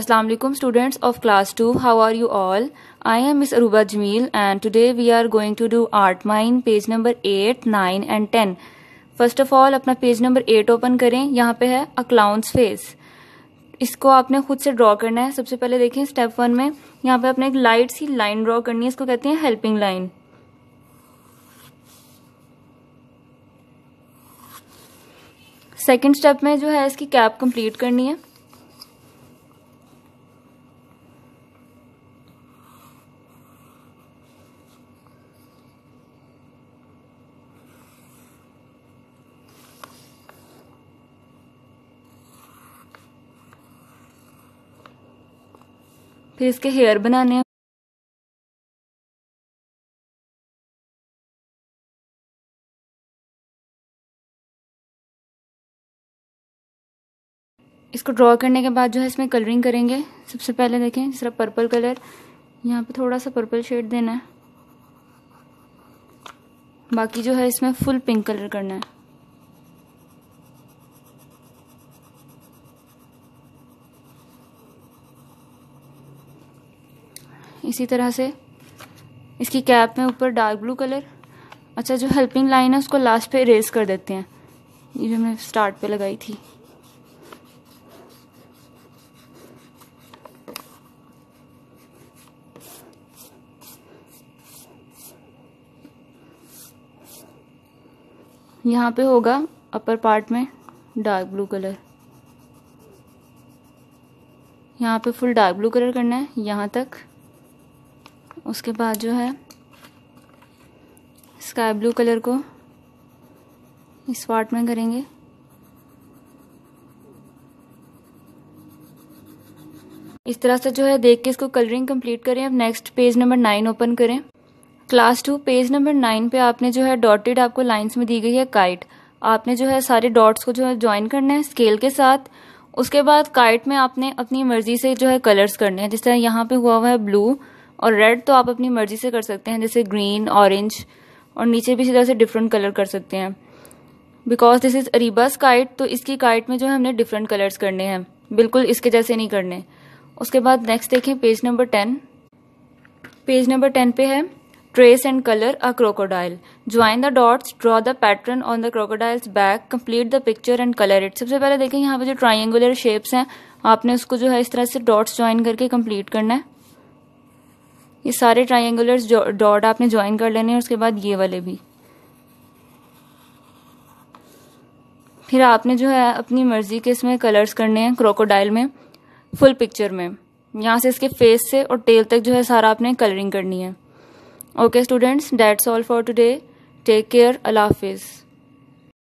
Assalamualaikum students of class 2 how are you all I am Miss Aruba Jamil and today we are going to do art mine page number 8 9 and 10 first of all अपना page number 8 open करें यहाँ पे है अ clowns face इसको आपने खुद से draw करना है सबसे पहले देखें स्टेप वन में यहाँ पे आपने एक लाइट सी लाइन ड्रॉ करनी है इसको कहते हैं हेल्पिंग लाइन सेकेंड स्टेप में जो है इसकी कैप कंप्लीट करनी है फिर इसके हेयर बनाने हैं इसको ड्रॉ करने के बाद जो है इसमें कलरिंग करेंगे सबसे पहले देखें सिर्फ तरह पर्पल कलर यहाँ पे थोड़ा सा पर्पल शेड देना है बाकी जो है इसमें फुल पिंक कलर करना है इसी तरह से इसकी कैप में ऊपर डार्क ब्लू कलर अच्छा जो हेल्पिंग लाइन है उसको लास्ट पे इरेज कर देते हैं ये जो मैं स्टार्ट पे लगाई थी यहाँ पे होगा अपर पार्ट में डार्क ब्लू कलर यहाँ पे फुल डार्क ब्लू कलर करना है यहाँ तक उसके बाद जो है स्काई ब्लू कलर को इस पार्ट में करेंगे इस तरह से जो है देख के इसको कलरिंग कंप्लीट करें अब next page number nine open करें class two page number nine पे आपने जो है डॉटेड आपको लाइंस में दी गई है काइट आपने जो है सारे डॉट्स को जो है ज्वाइन करना है स्केल के साथ उसके बाद काइट में आपने अपनी मर्जी से जो है कलर्स करने हैं जिस तरह यहाँ पे हुआ हुआ है ब्लू और रेड तो आप अपनी मर्जी से कर सकते हैं जैसे ग्रीन ऑरेंज और नीचे भी इसी तरह से डिफरेंट कलर कर सकते हैं बिकॉज दिस इज़ अरीबास काइट तो इसकी काइट में जो है हमने डिफरेंट कलर्स करने हैं बिल्कुल इसके जैसे नहीं करने उसके बाद नेक्स्ट देखें page number ten page number ten पे है trace and colour a crocodile join the dots draw the pattern on the crocodile's back complete the picture and colour it सबसे पहले देखें यहाँ पे जो ट्राइंगुलर शेप्स हैं आपने उसको जो है इस तरह से डॉट्स ज्वाइन करके कंप्लीट करना है ये सारे ट्राइंगुलर डॉट आपने ज्वाइन कर लेने हैं उसके बाद ये वाले भी फिर आपने जो है अपनी मर्जी के इसमें कलर्स करने हैं क्रोकोडाइल में फुल पिक्चर में यहाँ से इसके फेस से और टेल तक जो है सारा आपने कलरिंग करनी है okay students that's all for today take care अल्लाह हाफिज़